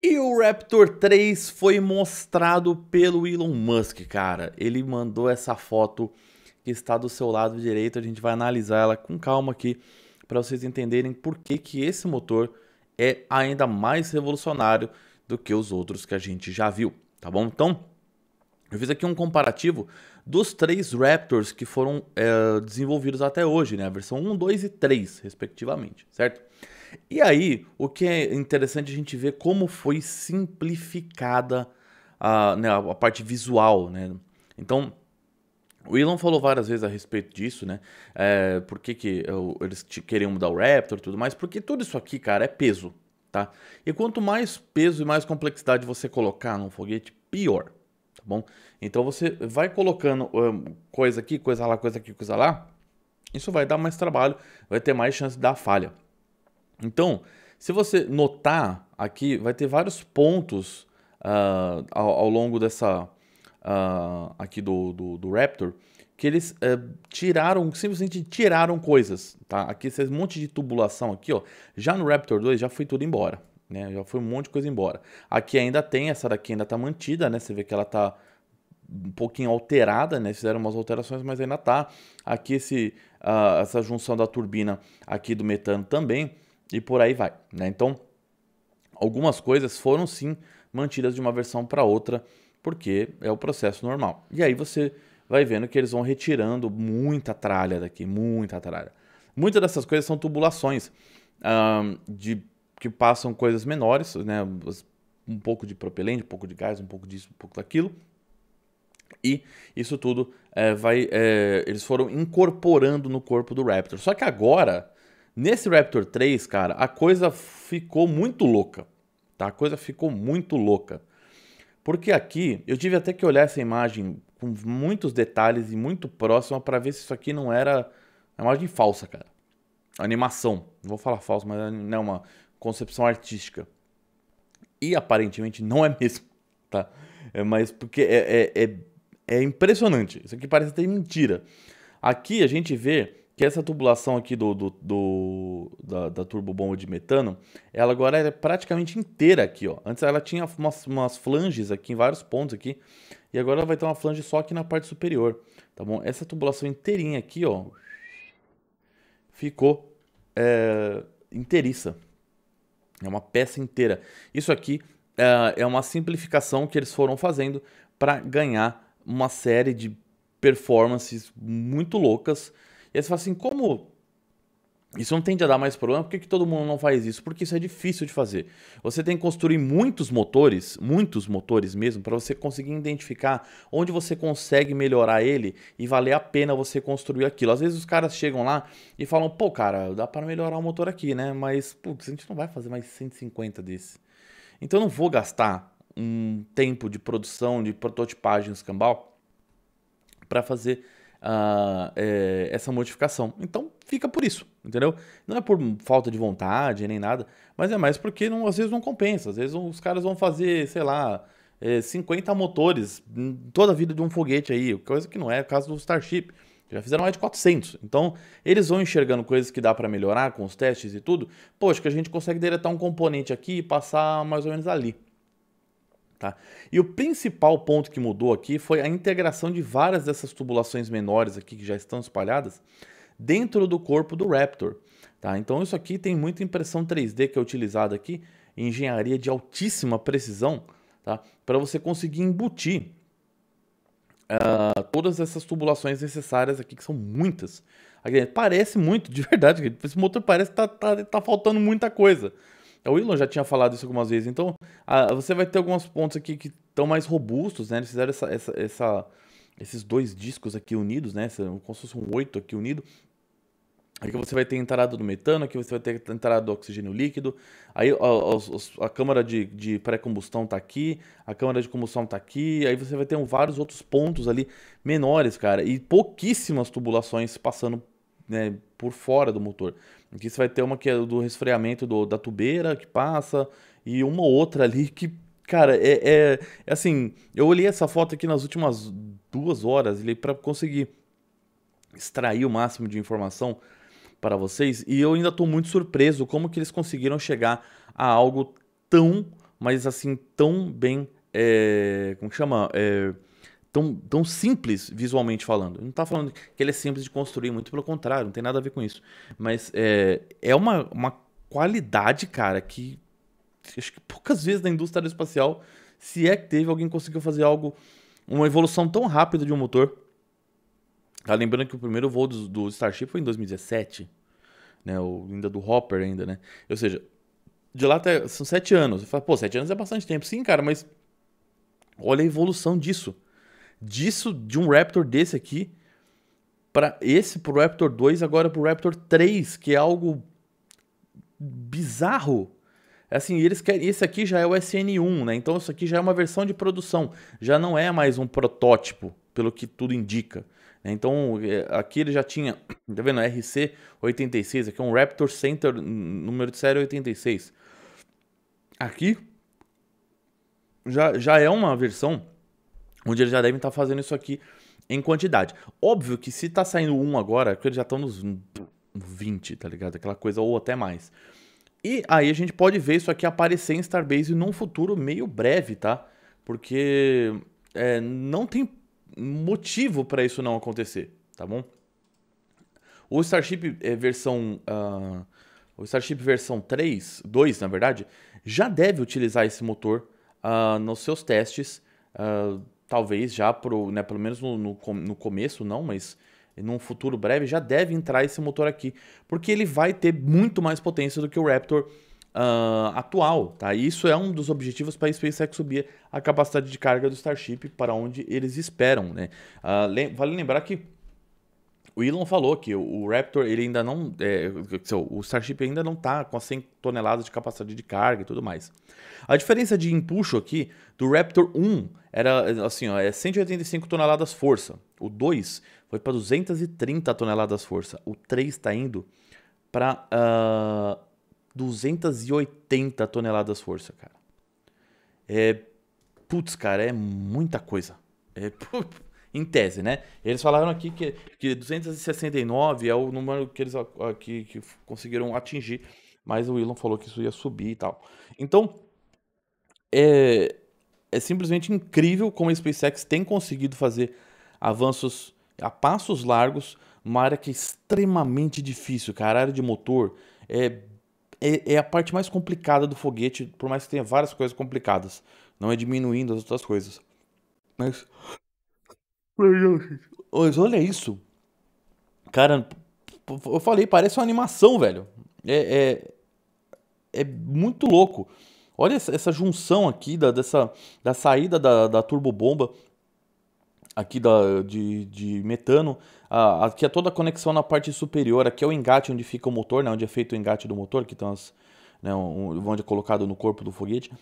E o Raptor 3 foi mostrado pelo Elon Musk, cara. Ele mandou essa foto que está do seu lado direito. A gente vai analisar ela com calma aqui para vocês entenderem por que, que esse motor é ainda mais revolucionário do que os outros que a gente já viu, tá bom? Então, eu fiz aqui um comparativo dos três Raptors que foram é, desenvolvidos até hoje, né? A versão 1, 2 e 3, respectivamente, certo? E aí, o que é interessante a gente ver como foi simplificada a, né, a parte visual, né? Então, o Elon falou várias vezes a respeito disso, né? É, por que, que é, eles queriam mudar o Raptor e tudo mais? Porque tudo isso aqui, cara, é peso, tá? E quanto mais peso e mais complexidade você colocar num foguete, pior, tá bom? Então você vai colocando um, coisa aqui, coisa lá, coisa aqui, coisa lá. Isso vai dar mais trabalho, vai ter mais chance de dar falha. Então, se você notar aqui, vai ter vários pontos uh, ao, ao, longo dessa uh, aqui do, do, do, Raptor que eles uh, tiraram, simplesmente tiraram coisas, tá? Aqui esse monte de tubulação aqui, ó, já no Raptor 2 já foi tudo embora, né? Já foi um monte de coisa embora. Aqui ainda tem, essa daqui ainda tá mantida, né? Você vê que ela tá um pouquinho alterada, né? Fizeram umas alterações, mas ainda tá. Aqui esse, ah, essa junção da turbina aqui do metano também e por aí vai, né? Então, algumas coisas foram sim mantidas de uma versão para outra, porque é o processo normal. E aí você vai vendo que eles vão retirando muita tralha daqui, muita tralha. Muitas dessas coisas são tubulações um, de que passam coisas menores, né? Um pouco de propelente, um pouco de gás, um pouco disso, um pouco daquilo. E isso tudo é, vai. É, eles foram incorporando no corpo do Raptor. Só que agora Nesse Raptor 3, cara, a coisa ficou muito louca. Tá? A coisa ficou muito louca. Porque aqui eu tive até que olhar essa imagem com muitos detalhes e muito próxima para ver se isso aqui não era uma imagem falsa, cara. Animação. Não vou falar falso, mas não é né, uma concepção artística. E aparentemente não é mesmo, tá? É, mas porque é, é, é, é impressionante. Isso aqui parece até mentira. Aqui a gente vê que essa tubulação aqui do, do, do da, da turbobomba de metano, ela agora é praticamente inteira aqui, ó. Antes ela tinha umas, umas, flanges aqui em vários pontos aqui, e agora ela vai ter uma flange só aqui na parte superior, tá bom? Essa tubulação inteirinha aqui, ó, ficou é, inteiriça. É uma peça inteira. Isso aqui é, é uma simplificação que eles foram fazendo para ganhar uma série de performances muito loucas, eles aí você fala assim, como isso não tende a dar mais problema, por que, que todo mundo não faz isso? Porque isso é difícil de fazer. Você tem que construir muitos motores, muitos motores mesmo, para você conseguir identificar onde você consegue melhorar ele e valer a pena você construir aquilo. Às vezes os caras chegam lá e falam, pô, cara, dá para melhorar o motor aqui, né? Mas, putz, a gente não vai fazer mais 150 desse. Então eu não vou gastar um tempo de produção, de prototipagem escambau para fazer é, essa modificação. Então fica por isso, entendeu? Não é por falta de vontade nem nada, mas é mais porque não, às vezes não compensa. Às vezes os caras vão fazer, sei lá, é, 50 motores toda a vida de um foguete aí, coisa que não é o caso do Starship. Já fizeram mais de 400. Então, eles vão enxergando coisas que dá para melhorar com os testes e tudo. Poxa, que a gente consegue deletar um componente aqui e passar mais ou menos ali. Tá? E o principal ponto que mudou aqui foi a integração de várias dessas tubulações menores aqui que já estão espalhadas dentro do corpo do Raptor. Tá? Então isso aqui tem muita impressão 3D que é utilizada aqui, engenharia de altíssima precisão, tá? para você conseguir embutir uh, todas essas tubulações necessárias aqui, que são muitas. Parece muito, de verdade, esse motor parece que está tá, tá faltando muita coisa. O Elon já tinha falado isso algumas vezes. Então, a, você vai ter alguns pontos aqui que estão mais robustos, né? Eles fizeram essa, essa, essa, esses dois discos aqui unidos, né? Como se fosse um oito aqui unido. Aqui você vai ter entrada do metano, aqui você vai ter entrada do oxigênio líquido, aí a, a, a câmara de, de pré-combustão está aqui, a câmara de combustão está aqui, aí você vai ter um, vários outros pontos ali menores, cara, e pouquíssimas tubulações passando né, por fora do motor. Aqui você vai ter uma que é do resfriamento do, da tubeira que passa e uma outra ali que, cara, é, é, é assim. Eu olhei essa foto aqui nas últimas duas horas para conseguir extrair o máximo de informação para vocês e eu ainda estou muito surpreso como que eles conseguiram chegar a algo tão, mas assim, tão bem, é, como que chama? É, tão, tão simples visualmente falando. Não está falando que ele é simples de construir, muito pelo contrário, não tem nada a ver com isso. Mas é, é uma, uma qualidade, cara, que acho que poucas vezes na indústria aeroespacial, se é que teve, alguém conseguiu fazer algo, uma evolução tão rápida de um motor. Tá lembrando que o primeiro voo do, do Starship foi em 2017, né? O, ainda do Hopper ainda, né? Ou seja, de lá até, são sete anos. Você fala, pô, sete anos é bastante tempo. Sim, cara, mas olha a evolução disso disso, de um Raptor desse aqui, para esse pro Raptor 2, agora pro Raptor 3, que é algo bizarro. É assim, eles querem, esse aqui já é o SN1, né? Então isso aqui já é uma versão de produção, já não é mais um protótipo, pelo que tudo indica. Né? Então, é, aqui ele já tinha, tá vendo? RC86, aqui é um Raptor Center, número de série 86. Aqui já, já é uma versão onde eles já devem estar tá fazendo isso aqui em quantidade. Óbvio que se tá saindo um agora, é que eles já estão nos 20, tá ligado? Aquela coisa, ou até mais. E aí a gente pode ver isso aqui aparecer em Starbase num futuro meio breve, tá? Porque é, não tem motivo para isso não acontecer, tá bom? O Starship é, versão... Uh, o Starship versão 3, 2 na verdade, já deve utilizar esse motor uh, nos seus testes, uh, talvez já pro, né, pelo menos no, no, no começo não, mas num futuro breve já deve entrar esse motor aqui, porque ele vai ter muito mais potência do que o Raptor uh, atual, tá? E isso é um dos objetivos para a SpaceX subir a capacidade de carga do Starship para onde eles esperam, né? Uh, le vale lembrar que o Elon falou que o Raptor ele ainda não, é, o Starship ainda não está com 100 toneladas de capacidade de carga e tudo mais. A diferença de empuxo aqui do Raptor 1 era assim, ó, é 185 toneladas força. O 2 foi para 230 toneladas força. O 3 está indo para uh, 280 toneladas força, cara. É putz, cara, é muita coisa. É, em tese, né? Eles falaram aqui que, que 269 é o número que eles ah, que, que conseguiram atingir, mas o Elon falou que isso ia subir e tal. Então, é, é simplesmente incrível como a SpaceX tem conseguido fazer avanços a passos largos numa área que é extremamente difícil, cara. A área de motor é, é, é, a parte mais complicada do foguete, por mais que tenha várias coisas complicadas. Não é diminuindo as outras coisas. Mas. Mas olha isso. Cara, eu falei, parece uma animação, velho. É, é, é muito louco. Olha essa, essa junção aqui da, dessa, da saída da, da turbobomba aqui da, de, de metano. Ah, aqui é toda a conexão na parte superior. Aqui é o engate onde fica o motor, né? onde é feito o engate do motor, que estão as, né? onde é colocado no corpo do foguete.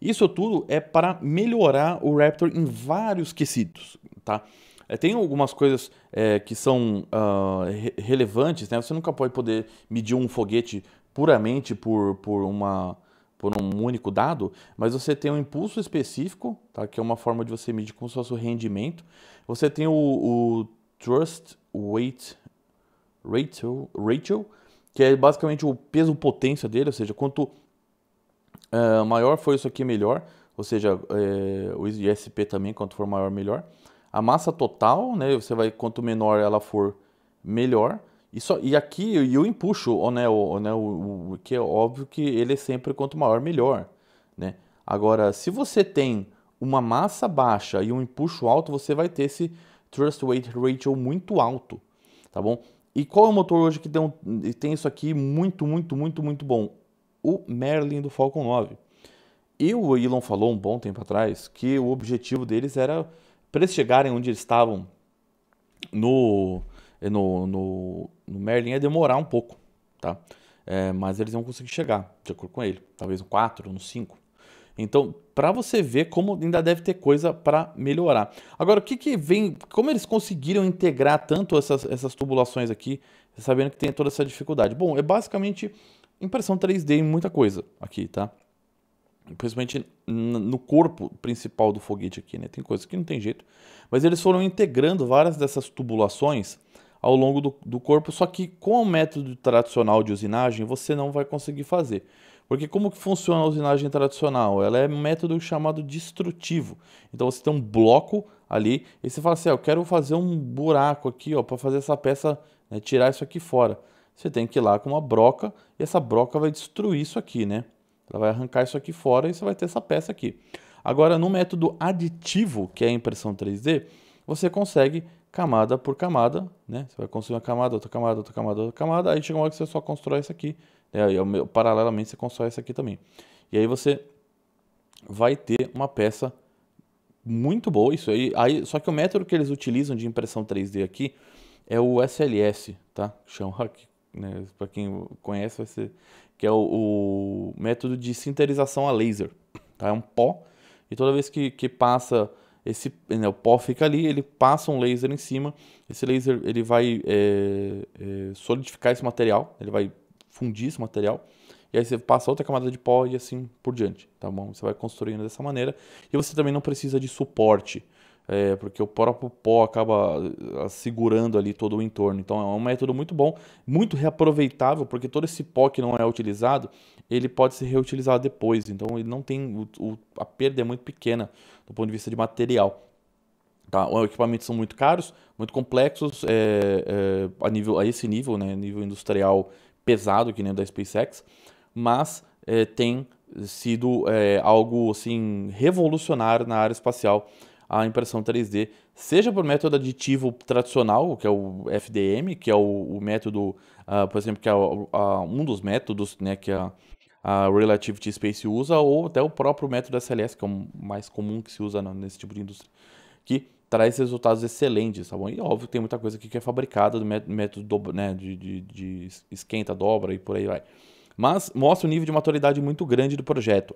Isso tudo é para melhorar o Raptor em vários quesitos, tá? É, tem algumas coisas é, que são uh, re relevantes, né? Você nunca pode poder medir um foguete puramente por, por uma por um único dado, mas você tem um impulso específico, tá? que é uma forma de você medir como se fosse o rendimento. Você tem o, o Trust Weight ratio, ratio, que é basicamente o peso potência dele, ou seja, quanto uh, maior for isso aqui, melhor. Ou seja, é, o ISP também, quanto for maior, melhor. A massa total, né, você vai, quanto menor ela for, melhor só e aqui eu empuxo né, o, né, o, o, que é óbvio que ele é sempre quanto maior, melhor. Né? Agora, se você tem uma massa baixa e um empuxo alto, você vai ter esse thrust weight ratio muito alto, tá bom? E qual é o motor hoje que tem, um, tem isso aqui muito, muito, muito, muito bom? O Merlin do Falcon 9. E o Elon falou um bom tempo atrás que o objetivo deles era, para eles chegarem onde eles estavam no, no, no no Merlin ia demorar um pouco, tá? É, mas eles iam conseguir chegar, de acordo com ele. Talvez no 4, no 5. Então, para você ver como ainda deve ter coisa para melhorar. Agora, o que, que vem. Como eles conseguiram integrar tanto essas, essas tubulações aqui, sabendo que tem toda essa dificuldade? Bom, é basicamente impressão 3D em muita coisa aqui, tá? Principalmente no corpo principal do foguete aqui, né? Tem coisa que não tem jeito. Mas eles foram integrando várias dessas tubulações ao longo do, do corpo, só que com o método tradicional de usinagem você não vai conseguir fazer. Porque como que funciona a usinagem tradicional? Ela é um método chamado destrutivo. Então você tem um bloco ali e você fala assim, ah, eu quero fazer um buraco aqui ó para fazer essa peça, né, tirar isso aqui fora. Você tem que ir lá com uma broca e essa broca vai destruir isso aqui, né? Ela vai arrancar isso aqui fora e você vai ter essa peça aqui. Agora, no método aditivo, que é a impressão 3D, você consegue camada por camada, né? Você vai construir uma camada, outra camada, outra camada, outra camada, aí chega uma hora que você só constrói isso aqui, né? e paralelamente você constrói isso aqui também. E aí você vai ter uma peça muito boa, isso aí, aí só que o método que eles utilizam de impressão 3D aqui é o SLS, tá? Chama aqui, né? Para quem conhece vai ser que é o, o método de sinterização a laser, tá? É um pó e toda vez que, que passa esse né, o pó fica ali, ele passa um laser em cima, esse laser ele vai é, é, solidificar esse material, ele vai fundir esse material, e aí você passa outra camada de pó e assim por diante, tá bom? Você vai construindo dessa maneira, e você também não precisa de suporte, é, porque o próprio pó acaba eh, segurando ali todo o entorno. Então é um método muito bom, muito reaproveitável, porque todo esse pó que não é utilizado, ele pode ser reutilizado depois. Então ele não tem o, o, a perda é muito pequena do ponto de vista de material. Tá? Os equipamentos são muito caros, muito complexos é, é, a, nível, a esse nível, né, nível industrial pesado que nem o da SpaceX, mas é, tem sido é, algo assim revolucionário na área espacial a impressão 3D, seja por método aditivo tradicional, que é o FDM, que é o, o método, uh, por exemplo, que é um dos métodos né, que a, a Relativity Space usa, ou até o próprio método SLS, que é o mais comum que se usa nesse tipo de indústria, que traz resultados excelentes, tá bom? E óbvio tem muita coisa aqui que é fabricada do método do, né, de, de, de esquenta, dobra e por aí vai. Mas mostra um nível de maturidade muito grande do projeto,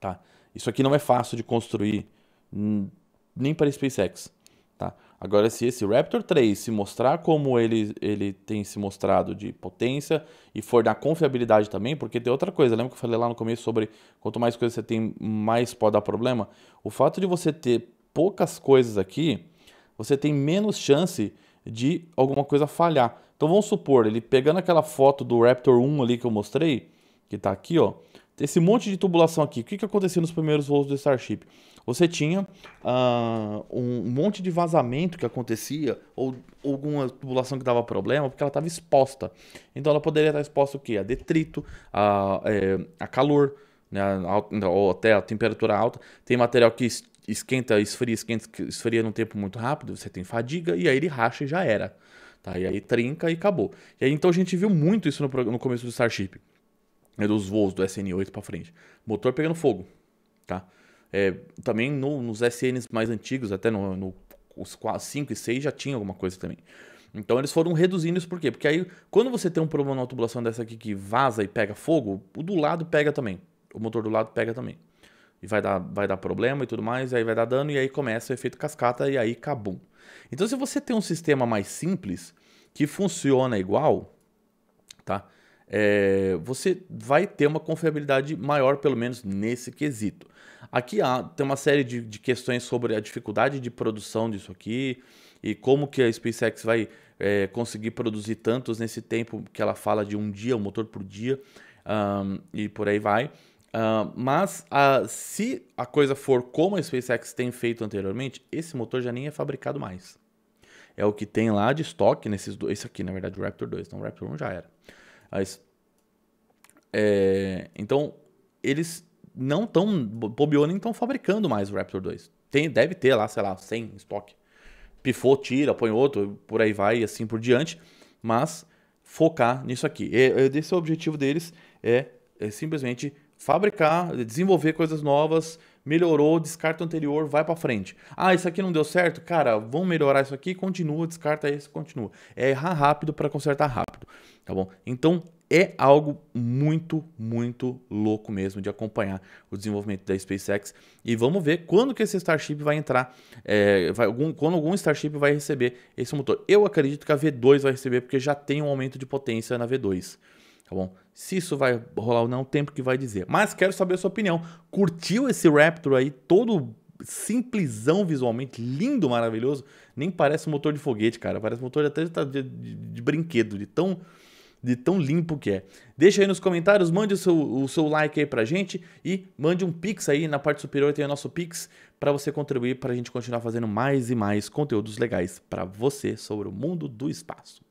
tá? Isso aqui não é fácil de construir, Hum, nem para a SpaceX. Tá? Agora, se esse Raptor 3 se mostrar como ele, ele tem se mostrado de potência e for da confiabilidade também, porque tem outra coisa, lembra que eu falei lá no começo sobre quanto mais coisas você tem, mais pode dar problema? O fato de você ter poucas coisas aqui, você tem menos chance de alguma coisa falhar. Então vamos supor, ele pegando aquela foto do Raptor 1 ali que eu mostrei, que está aqui, ó, esse monte de tubulação aqui. O que, que acontecia nos primeiros voos do Starship? Você tinha uh, um monte de vazamento que acontecia, ou alguma tubulação que dava problema, porque ela estava exposta. Então ela poderia estar exposta o quê? A detrito, a, é, a calor, né, ou até a temperatura alta. Tem material que esquenta, esfria, esquenta, esfria num tempo muito rápido, você tem fadiga, e aí ele racha e já era. Tá? E aí trinca e acabou. E aí então a gente viu muito isso no, no começo do Starship é dos voos do SN8 para frente. Motor pegando fogo, tá? É, também no, nos SNs mais antigos, até no, no os 5 e 6 já tinha alguma coisa também. Então eles foram reduzindo isso, por quê? Porque aí, quando você tem um problema na tubulação dessa aqui que vaza e pega fogo, o do lado pega também. O motor do lado pega também. E vai dar, vai dar problema e tudo mais, e aí vai dar dano, e aí começa o efeito cascata, e aí cabum. Então, se você tem um sistema mais simples, que funciona igual, tá? é, você vai ter uma confiabilidade maior, pelo menos nesse quesito. Aqui há, tem uma série de, de questões sobre a dificuldade de produção disso aqui e como que a SpaceX vai é, conseguir produzir tantos nesse tempo que ela fala de um dia, um motor por dia um, e por aí vai. Uh, mas uh, se a coisa for como a SpaceX tem feito anteriormente, esse motor já nem é fabricado mais. É o que tem lá de estoque nesses dois. Esse aqui, na verdade, o Raptor 2. Então o Raptor 1 já era. Mas, é, então, eles não estão, bobeou, nem estão fabricando mais o Raptor 2. Tem, deve ter lá, sei lá, 100 em estoque. Pifou, tira, põe outro, por aí vai e assim por diante. Mas focar nisso aqui. E, esse é o objetivo deles, é, é simplesmente fabricar, desenvolver coisas novas, melhorou, descarta o anterior, vai para frente. Ah, isso aqui não deu certo? Cara, vão melhorar isso aqui, continua, descarta isso, continua. É errar rápido para consertar rápido, tá bom? Então, é algo muito, muito louco mesmo de acompanhar o desenvolvimento da SpaceX. E vamos ver quando que esse Starship vai entrar, é, vai, algum, quando algum Starship vai receber esse motor. Eu acredito que a V2 vai receber, porque já tem um aumento de potência na V2 tá bom? Se isso vai rolar ou não, o tempo que vai dizer. Mas quero saber a sua opinião. Curtiu esse Raptor aí, todo simplesão visualmente, lindo, maravilhoso? Nem parece um motor de foguete, cara. Parece um motor até tá, de, de, de brinquedo, de tão de tão limpo que é. Deixa aí nos comentários, mande o seu, o seu like aí pra gente e mande um pix aí, na parte superior tem o nosso pix para você contribuir para a gente continuar fazendo mais e mais conteúdos legais para você sobre o mundo do espaço.